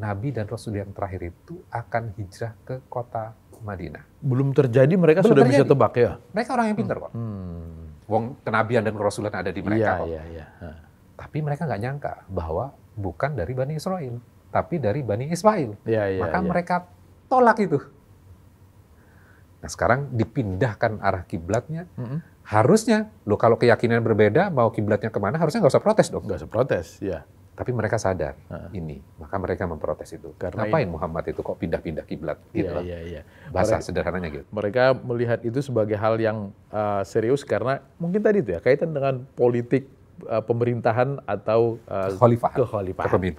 S2: Nabi dan Rasul yang terakhir itu akan hijrah ke kota Madinah. Belum terjadi mereka Belum sudah terjadi. bisa tebak ya. Mereka orang yang pintar hmm. kok. Hmm. Wong kenabian dan kerasulan ada di mereka ya, kok. Ya, ya. Tapi mereka nggak nyangka bahwa bukan dari Bani Israel, tapi dari Bani Ismail. Ya, ya, Maka ya. mereka tolak itu. Nah sekarang dipindahkan arah kiblatnya. Mm -hmm. Harusnya lo kalau keyakinan berbeda mau kiblatnya kemana harusnya nggak usah protes dong. Nggak usah protes, ya. Tapi mereka sadar uh -huh. ini, maka mereka memprotes itu. Karena Ngapain ini. Muhammad itu kok pindah-pindah kiblat? Iya, gitu iya, iya, Bahasa mereka, sederhananya gitu. Mereka melihat
S1: itu sebagai hal yang uh, serius karena mungkin tadi itu ya kaitan dengan politik uh, pemerintahan atau uh, kekhalifahan. kekhalifahan.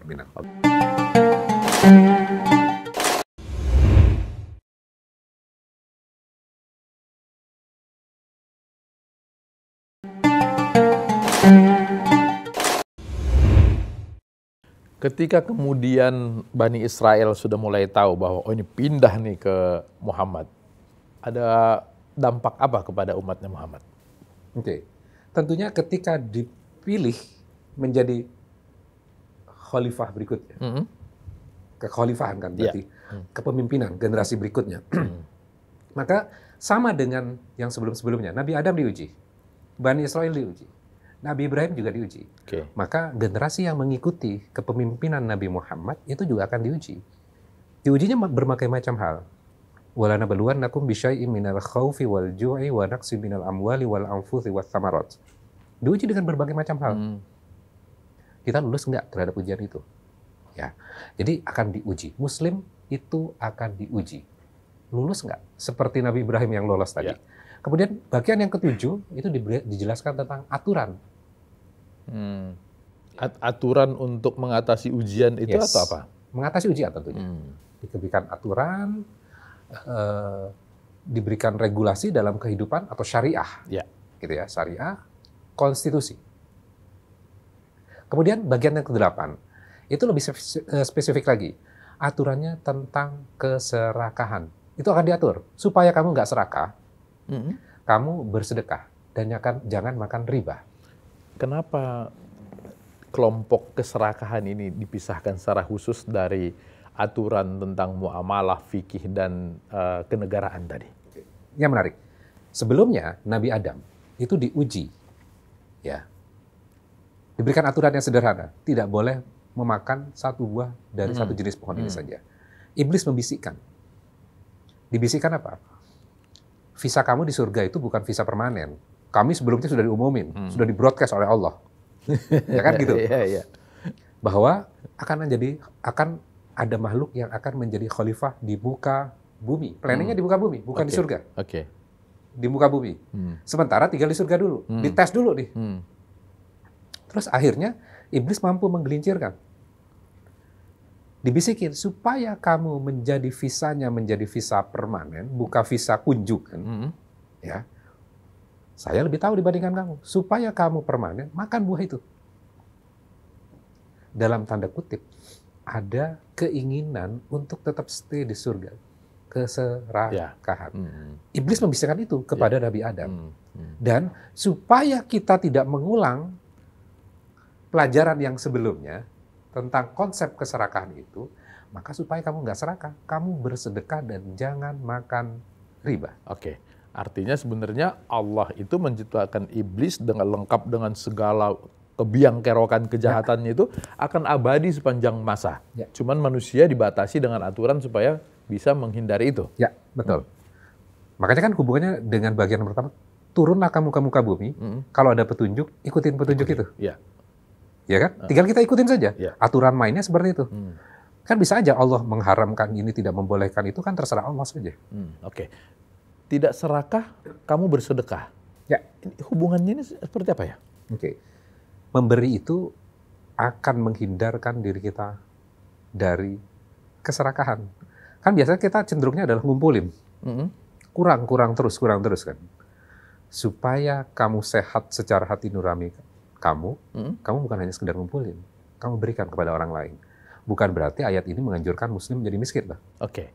S1: Ketika kemudian Bani Israel sudah mulai tahu bahwa oh ini pindah nih ke Muhammad, ada dampak apa
S2: kepada umatnya Muhammad? Oke, okay. tentunya ketika dipilih menjadi khalifah berikutnya, mm -hmm. kekhalifahan kan iya. berarti yeah. kepemimpinan generasi berikutnya, mm. [clears throat] maka sama dengan yang sebelum-sebelumnya, Nabi Adam diuji, Bani Israel diuji, Nabi Ibrahim juga diuji. Okay. Maka generasi yang mengikuti kepemimpinan Nabi Muhammad itu juga akan diuji. Diujinya berbagai macam hal. Wala nakum bisyai'in minal khawfi wal ju'i wa naqsi minal amwali wal anfusi wa samarot. Diuji dengan berbagai macam hal. Hmm. Kita lulus nggak terhadap ujian itu? Ya. Jadi akan diuji. Muslim itu akan diuji. Lulus nggak? Seperti Nabi Ibrahim yang lolos tadi. Yeah. Kemudian bagian yang ketujuh itu dijelaskan tentang aturan Hmm. Aturan
S1: untuk mengatasi ujian itu yes. atau apa?
S2: Mengatasi ujian tentunya. Hmm. Diberikan aturan, uh, diberikan regulasi dalam kehidupan atau syariah. Ya. Gitu ya, syariah, konstitusi. Kemudian bagian yang kedelapan, itu lebih eh, spesifik lagi. Aturannya tentang keserakahan. Itu akan diatur. Supaya kamu nggak serakah, mm -hmm. kamu bersedekah. Dan jangan makan riba kenapa
S1: kelompok keserakahan ini dipisahkan secara khusus dari aturan tentang
S2: muamalah, fikih dan uh, kenegaraan tadi? Yang menarik, sebelumnya Nabi Adam itu diuji, ya, diberikan aturan yang sederhana, tidak boleh memakan satu buah dari hmm. satu jenis pohon hmm. ini saja. Iblis membisikkan, dibisikkan apa? Visa kamu di surga itu bukan visa permanen, kami sebelumnya sudah diumumin, hmm. sudah di broadcast oleh Allah. [laughs] ya kan gitu. Iya, iya. Bahwa akan menjadi akan ada makhluk yang akan menjadi khalifah di muka bumi. Planningnya hmm. di muka bumi, bukan okay. di surga. Oke. Okay. Di muka bumi. Hmm. Sementara tinggal di surga dulu, hmm. dites dulu nih. Hmm. Terus akhirnya iblis mampu menggelincirkan. Dibisikin supaya kamu menjadi visanya menjadi visa permanen, buka visa kunjungan, hmm. ya saya lebih tahu dibandingkan kamu. Supaya kamu permanen, makan buah itu. Dalam tanda kutip, ada keinginan untuk tetap stay di surga. Keserakahan. Ya. Hmm. Iblis membisikkan itu kepada ya. Nabi Adam. Hmm. Hmm. Dan supaya kita tidak mengulang pelajaran yang sebelumnya tentang konsep keserakahan itu, maka supaya kamu nggak serakah, kamu bersedekah dan jangan makan riba. Oke. Okay. Artinya sebenarnya
S1: Allah itu menciptakan iblis dengan lengkap dengan segala kebiang kerokan kejahatannya itu akan abadi sepanjang masa. Ya. Cuman manusia dibatasi dengan aturan
S2: supaya bisa menghindari itu. Ya, betul. Makanya kan hubungannya dengan bagian pertama, turunlah kamu ke muka bumi, hmm. kalau ada petunjuk, ikutin petunjuk okay. itu. Ya. Ya kan? Tinggal kita ikutin saja. Ya. Aturan mainnya seperti itu. Mm. Kan bisa aja Allah mengharamkan ini, tidak membolehkan itu, kan terserah Allah saja. Mm. Oke. Okay tidak serakah, kamu bersedekah. Ya. hubungannya ini seperti apa ya? Oke. Okay. Memberi itu akan menghindarkan diri kita dari keserakahan. Kan biasanya kita cenderungnya adalah ngumpulin. Mm-hmm. Kurang, kurang terus, kurang terus kan. Supaya kamu sehat secara hati nurani kamu, hmm? kamu bukan hanya sekedar ngumpulin. Kamu berikan kepada orang lain. Bukan berarti ayat ini menganjurkan muslim menjadi miskin. Oke.
S1: Okay.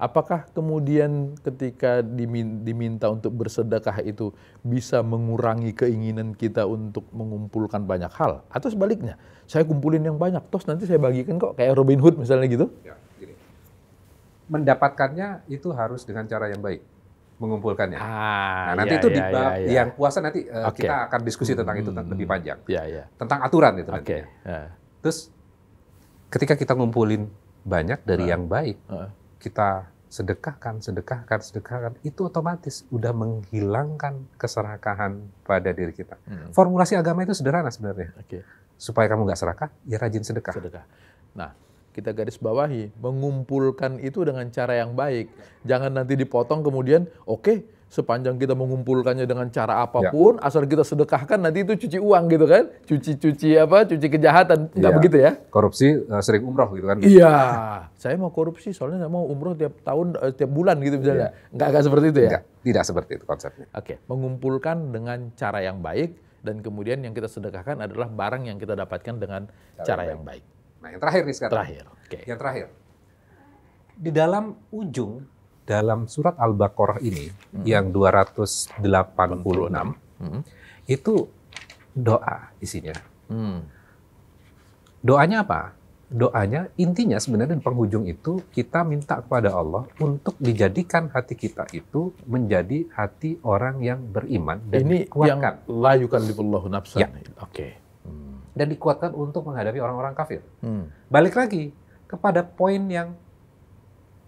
S1: Apakah kemudian ketika diminta untuk bersedekah itu bisa mengurangi keinginan kita untuk mengumpulkan banyak hal? Atau sebaliknya, saya kumpulin yang banyak, terus nanti saya bagikan kok kayak Robin Hood
S2: misalnya gitu? Ya, gini. Mendapatkannya itu harus dengan cara yang baik, mengumpulkannya. Ah, nah nanti ya, itu di ya, ya. yang puasa nanti uh, eh, okay. kita akan diskusi tentang hmm, itu lebih panjang. Ya, ya. Tentang aturan itu okay. nanti. Ya. Terus ketika kita ngumpulin banyak dari uh, yang baik. Uh kita sedekahkan, sedekahkan, sedekahkan, itu otomatis udah menghilangkan keserakahan pada diri kita. Hmm. Formulasi agama itu sederhana sebenarnya. Okay. Supaya kamu nggak serakah, ya rajin sedekah. Sedekah. Nah, kita garis bawahi, mengumpulkan
S1: itu dengan cara yang baik. Jangan nanti dipotong kemudian, oke, okay, sepanjang kita mengumpulkannya dengan cara ya. apapun, ya. asal kita sedekahkan nanti itu cuci uang gitu kan, cuci-cuci apa, cuci kejahatan, nggak iya. begitu ya?
S2: Korupsi eh, sering umroh gitu kan? Iya,
S1: saya mau korupsi soalnya saya mau umroh tiap tahun, eh, tiap bulan gitu misalnya, ya. nggak nggak seperti itu ya? Nggak,
S2: tidak seperti itu konsepnya.
S1: Oke, mengumpulkan dengan cara yang baik dan kemudian yang kita sedekahkan adalah barang yang kita dapatkan dengan cara, cara yang baik.
S2: baik. Nah, yang terakhir
S1: nih sekarang. Terakhir. Okay. Yang terakhir.
S2: Di dalam ujung dalam surat Al-Baqarah ini hmm. yang 286 hmm. itu doa isinya. Hmm. Doanya apa? Doanya intinya sebenarnya di penghujung itu kita minta kepada Allah untuk dijadikan hati kita itu menjadi hati orang yang beriman dan ini dikuatkan. yang layukan di nafsan. Ya. Oke. Okay. Hmm. Dan dikuatkan untuk menghadapi orang-orang kafir. Hmm. Balik lagi kepada poin yang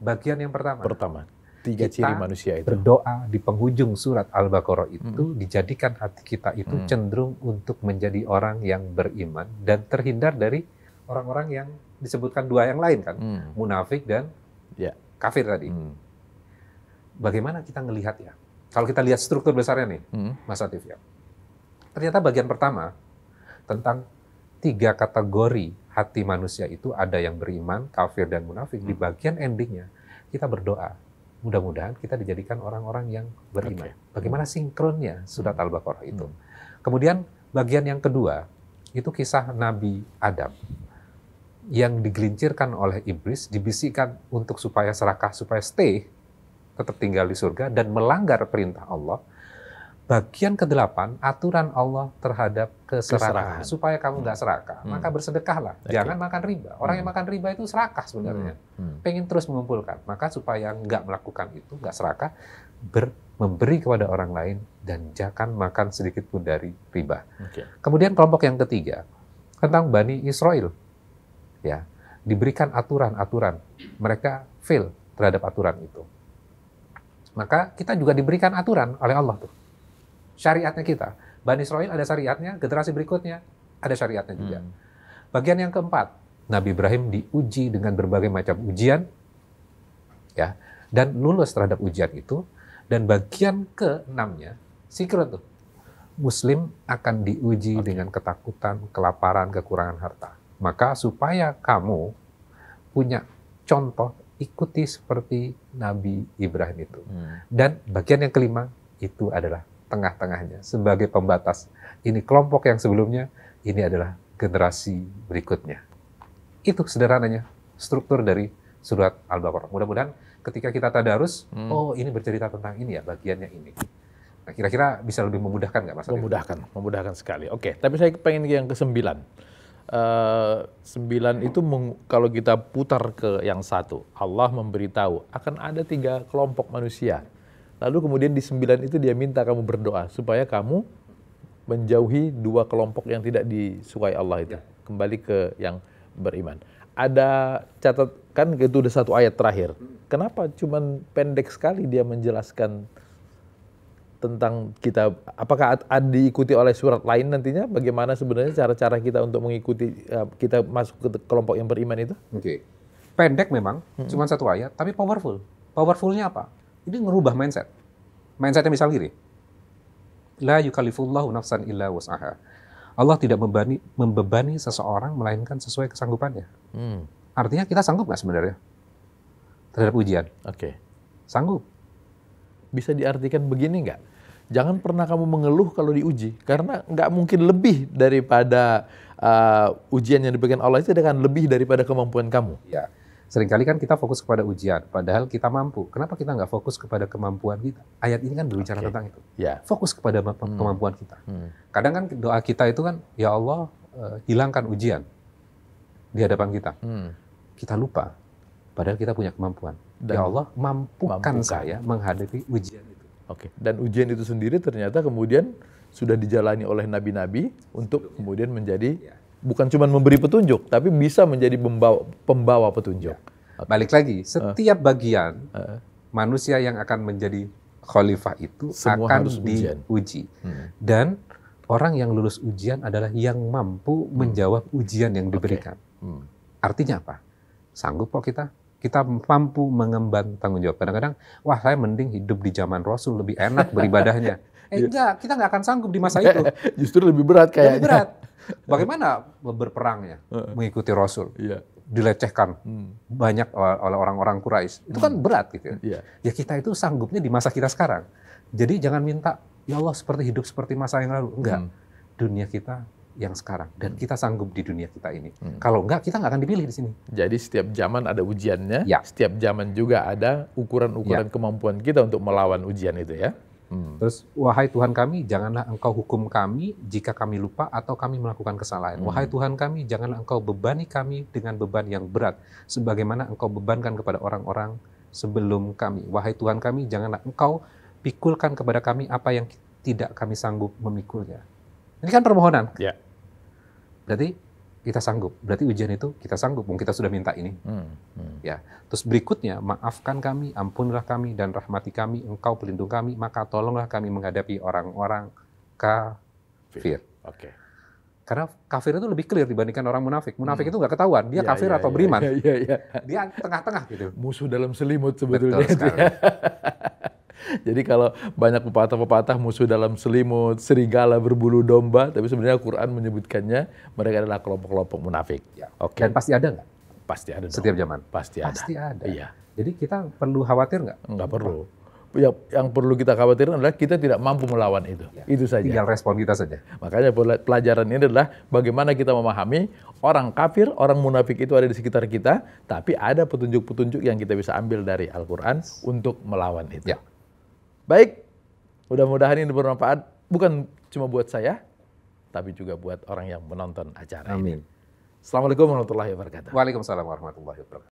S2: bagian yang pertama. Pertama, tiga kita ciri manusia itu. Berdoa di penghujung surat Al-Baqarah itu hmm. dijadikan hati kita itu hmm. cenderung untuk menjadi orang yang beriman dan terhindar dari orang-orang yang disebutkan dua yang lain kan, hmm. munafik dan ya. kafir tadi. Hmm. Bagaimana kita melihat ya? Kalau kita lihat struktur besarnya nih, hmm. Mas Atif ya. Ternyata bagian pertama tentang tiga kategori hati manusia itu ada yang beriman, kafir dan munafik. Di hmm. bagian endingnya kita berdoa. Mudah-mudahan kita dijadikan orang-orang yang beriman. Okay. Bagaimana sinkronnya surat hmm. Al-Baqarah itu. Hmm. Kemudian bagian yang kedua itu kisah Nabi Adam yang digelincirkan oleh iblis, dibisikkan untuk supaya serakah, supaya stay, tetap tinggal di surga dan melanggar perintah Allah bagian ke kedelapan aturan Allah terhadap keserakahan supaya kamu nggak hmm. serakah hmm. maka bersedekahlah okay. jangan makan riba orang hmm. yang makan riba itu serakah sebenarnya hmm. Hmm. pengen terus mengumpulkan maka supaya nggak melakukan itu nggak serakah ber memberi kepada orang lain dan jangan makan sedikit pun dari riba okay. kemudian kelompok yang ketiga tentang bani Israel ya diberikan aturan-aturan mereka fail terhadap aturan itu maka kita juga diberikan aturan oleh Allah tuh syariatnya kita. Bani Israel ada syariatnya, generasi berikutnya ada syariatnya juga. Hmm. Bagian yang keempat, Nabi Ibrahim diuji dengan berbagai macam ujian, ya, dan lulus terhadap ujian itu. Dan bagian keenamnya, secret tuh, Muslim akan diuji okay. dengan ketakutan, kelaparan, kekurangan harta. Maka supaya kamu punya contoh, ikuti seperti Nabi Ibrahim itu. Hmm. Dan bagian yang kelima itu adalah tengah-tengahnya sebagai pembatas. Ini kelompok yang sebelumnya, ini adalah generasi berikutnya. Itu sederhananya struktur dari surat Al-Baqarah. Mudah-mudahan ketika kita tadarus, hmm. oh ini bercerita tentang ini ya, bagiannya ini. Nah, kira-kira bisa lebih memudahkan nggak Mas? Memudahkan, itu? memudahkan sekali. Oke, tapi saya pengen yang ke sembilan.
S1: Uh, eh, sembilan itu meng, kalau kita putar ke yang satu, Allah memberitahu akan ada tiga kelompok manusia Lalu kemudian di sembilan itu dia minta kamu berdoa supaya kamu menjauhi dua kelompok yang tidak disukai Allah itu. Ya. Kembali ke yang beriman. Ada catat kan itu udah satu ayat terakhir. Kenapa cuman pendek sekali dia menjelaskan tentang kita apakah diikuti oleh surat lain nantinya bagaimana sebenarnya cara-cara kita untuk
S2: mengikuti eh, kita masuk ke kelompok yang beriman itu? Oke. Okay. Pendek memang, hmm. cuma satu ayat, tapi powerful. Powerfulnya apa? Ini ngerubah mindset. Mindsetnya misal gini. La yukalifullahu nafsan illa wasaha. Allah tidak membebani, membebani seseorang melainkan sesuai kesanggupannya. Hmm. Artinya kita sanggup nggak sebenarnya terhadap ujian? Oke. Okay. Sanggup. Bisa diartikan begini nggak?
S1: Jangan pernah kamu mengeluh kalau diuji, karena nggak mungkin lebih daripada uh,
S2: ujian yang diberikan Allah itu akan lebih daripada kemampuan kamu. Ya. Seringkali kan kita fokus kepada ujian, padahal kita mampu. Kenapa kita nggak fokus kepada kemampuan kita? Ayat ini kan berbicara okay. tentang itu. Yeah. Fokus kepada hmm. kemampuan kita. Hmm. Kadang kan doa kita itu kan, ya Allah uh, hilangkan ujian di hadapan kita. Hmm. Kita lupa, padahal kita punya kemampuan. Ya Dan ya Allah mampukan, mampukan saya menghadapi ujian itu. Oke. Okay. Dan ujian itu sendiri
S1: ternyata kemudian sudah dijalani oleh nabi-nabi untuk kemudian menjadi ya bukan cuma memberi petunjuk, tapi bisa menjadi pembawa, pembawa petunjuk. Ya. Balik lagi, eh. setiap
S2: uh. bagian uh. manusia yang akan menjadi khalifah itu Semua akan diuji. Hmm. Dan orang yang lulus ujian adalah yang mampu hmm. menjawab ujian yang diberikan. Okay. Hmm. Artinya apa? Sanggup kok kita? Kita mampu mengemban tanggung jawab. Kadang-kadang, wah saya mending hidup di zaman Rasul lebih enak beribadahnya. [laughs] eh enggak, kita nggak akan sanggup di masa [laughs] itu. Justru lebih berat kayaknya. Lebih berat. Bagaimana berperangnya mengikuti Rasul? Iya. Dilecehkan hmm. banyak e, oleh orang-orang Quraisy. Itu kan hmm. berat gitu ya. Iya. Ya kita itu sanggupnya di masa kita sekarang. Jadi jangan minta ya Allah seperti hidup seperti masa yang lalu. Enggak. Hmm. Dunia kita yang sekarang dan hmm. kita sanggup di dunia kita ini. Hmm. Kalau enggak kita nggak akan dipilih di sini. Jadi setiap zaman ada ujiannya, ya. setiap zaman juga ada ukuran-ukuran ya. kemampuan kita untuk melawan ujian itu ya. Hmm. Terus wahai Tuhan kami, janganlah Engkau hukum kami jika kami lupa atau kami melakukan kesalahan. Hmm. Wahai Tuhan kami, janganlah Engkau bebani kami dengan beban yang berat sebagaimana Engkau bebankan kepada orang-orang sebelum kami. Wahai Tuhan kami, janganlah Engkau pikulkan kepada kami apa yang tidak kami sanggup memikulnya. Ini kan permohonan. Yeah. Berarti kita sanggup. Berarti ujian itu kita sanggup, mungkin kita sudah minta ini. Hmm. Hmm. Ya. Terus berikutnya, maafkan kami, ampunlah kami, dan rahmati kami, engkau pelindung kami, maka tolonglah kami menghadapi orang-orang kafir. Oke. Okay. Karena kafir itu lebih clear dibandingkan orang munafik. Munafik hmm. itu nggak ketahuan, dia ya, kafir ya, atau ya, beriman. Ya, ya, ya. Dia tengah-tengah
S1: gitu. Musuh dalam selimut sebetulnya. Betul sekali. [laughs] [laughs] Jadi kalau banyak pepatah-pepatah musuh dalam selimut, serigala berbulu domba, tapi sebenarnya Quran menyebutkannya mereka adalah kelompok-kelompok munafik. Ya. Okay. Dan pasti ada nggak? Pasti ada. Setiap zaman. Pasti ada. Pasti ada. Iya. Jadi kita perlu khawatir nggak? Nggak perlu. Ya, yang perlu kita khawatirkan adalah kita tidak mampu melawan itu. Ya. Itu saja. Tinggal respon kita saja. Makanya pelajaran ini adalah bagaimana kita memahami orang kafir, orang munafik itu ada di sekitar kita, tapi ada petunjuk-petunjuk yang kita bisa ambil dari Al-Quran untuk melawan itu. Ya. Baik, mudah-mudahan ini bermanfaat bukan cuma buat saya, tapi juga buat orang yang menonton acara Amin.
S2: ini. Assalamualaikum warahmatullahi wabarakatuh. Waalaikumsalam warahmatullahi wabarakatuh.